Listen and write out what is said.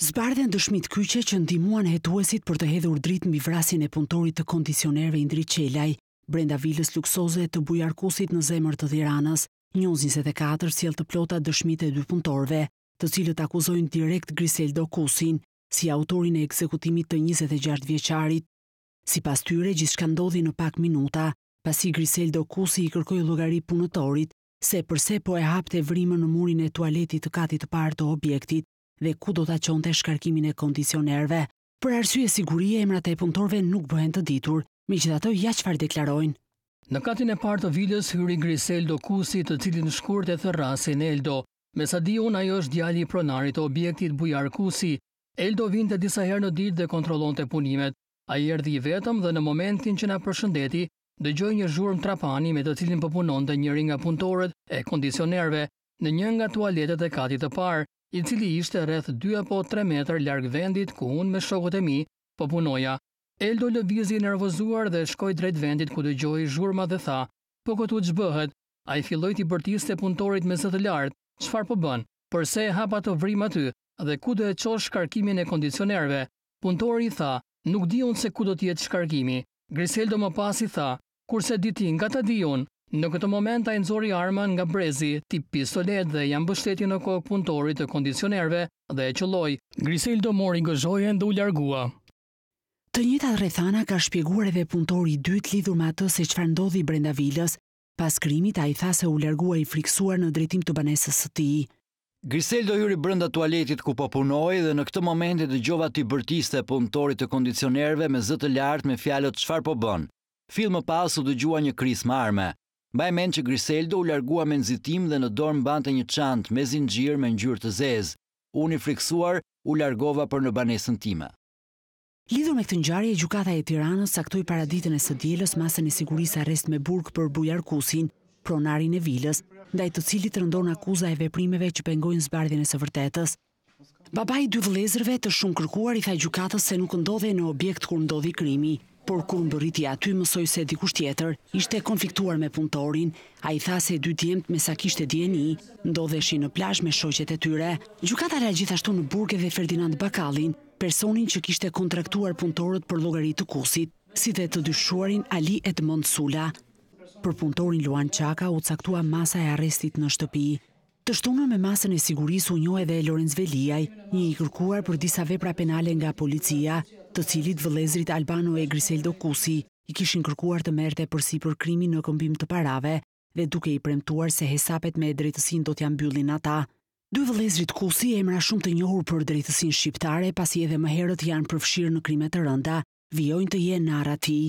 Zbardhen dëshmit kyqe që ndimuan hetuesit për të hedhur dritë mbi vrasin e punëtorit të kondicionerve Indri Qelaj, brenda vilës luksoze të bujarkusit në zemër të Tiranës, njëzin 24 të katër sjell të plota dëshmit e dy punëtorve, të cilët akuzojnë direkt Griseldo Kusin, si autorin e ekzekutimit të 26 vjeqarit. Si pas tyre, gjithë shkandodhi ndodhi në pak minuta, pasi Griseldo Kusi i kërkoj logari punëtorit, se përse po e hapte vrimë në murin e tualetit të katit të partë të objektit, dhe ku do ta qonte shkarkimin e kondicionerve. Për arsye sigurie, emrat e punëtorve nuk bëhen të ditur, me gjitha të ja qëfar deklarojnë. Në katin e partë të vilës, hyri Griseldo Kusi të cilin shkurt e thërrasin Eldo. Me sa di unë ajo është djali i pronarit të objektit Bujar Kusi. Eldo vinte disa herë në ditë dhe kontrolon të punimet. A i erdi i vetëm dhe në momentin që na përshëndeti, gjoj një zhurëm trapani me të cilin pëpunon të njëri nga punëtorët e kondicionerve në një nga tualetet e katit të parë, i cili ishte rreth 2 apo 3 metër larg vendit ku unë me shokët e mi po punoja. Eldo lëvizi nervozuar dhe shkoi drejt vendit ku dëgjoi zhurma dhe tha: "Po këtu ç'bëhet?" Ai filloi të bërtiste punëtorit me zë të lartë: "Çfarë po bën? Përse e hapa ato vrim aty? Dhe ku do të çosh shkarkimin e kondicionerëve?" Punëtori i tha: "Nuk di unë se ku do të jetë shkarkimi." Griseldo më pas i tha: "Kurse di ti, nga ta diun?" Në këtë moment ai nxori armën nga brezi, tip pistolet dhe i mbështeti në kokë punëtorit të kondicionerëve dhe e qelloi. Griseldo mori gëzojën dhe u largua. Të njëjta rrethana ka shpjeguar edhe punëtori i dytë lidhur me atë se çfarë ndodhi brenda vilës. Pas krimit ai tha se u largua i friksuar në drejtim të banesës së tij. Griseldo hyri brenda tualetit ku po punoi dhe në këtë moment e të i bërtiste punëtorit të kondicionerëve me zë të lartë me fjalët çfarë po bën. Fill më pas u një kris me arme. Mbaj mend që Griseldo u largua me nxitim dhe në dorë mbante një çantë me zinxhir me ngjyrë të zezë. Unë i friksuar u largova për në banesën time. Lidhur me këtë ngjarje, Gjukata e Tiranës saktoi paraditën e së masën e sigurisë arrest me burg për Bujarkusin, pronarin e vilës, ndaj të cilit rëndon akuza e veprimeve që pengojnë zbardhjen e së vërtetës. Babai i dy vëllezërve të shumë kërkuar i tha gjykatës se nuk ndodhej në objekt kur ndodhi krimi por kur ndërriti aty mësoj se dikush tjetër ishte konfliktuar me punëtorin, a i tha se dy tjemët me sa kishte djeni, ndodheshi në plash me shoqet e tyre. Gjukata rea gjithashtu në Burge dhe Ferdinand Bakalin, personin që kishte kontraktuar punëtorët për logaritë të kusit, si dhe të dyshuarin Ali Edmond Sula. Për punëtorin Luan Qaka u caktua masa e arrestit në shtëpi. Të shtunën me masën e sigurisë u njohë edhe Lorenz Veliaj, një i kërkuar për disa vepra penale nga policia, të cilit vëlezrit Albano e Griseldo Kusi i kishin kërkuar të merte për për krimi në këmbim të parave dhe duke i premtuar se hesapet me drejtësin do t'ja mbyllin ata. Dy vëlezrit Kusi e mra shumë të njohur për drejtësin shqiptare pasi edhe më herët janë përfshirë në krimet të rënda, vjojnë të jenë në arati.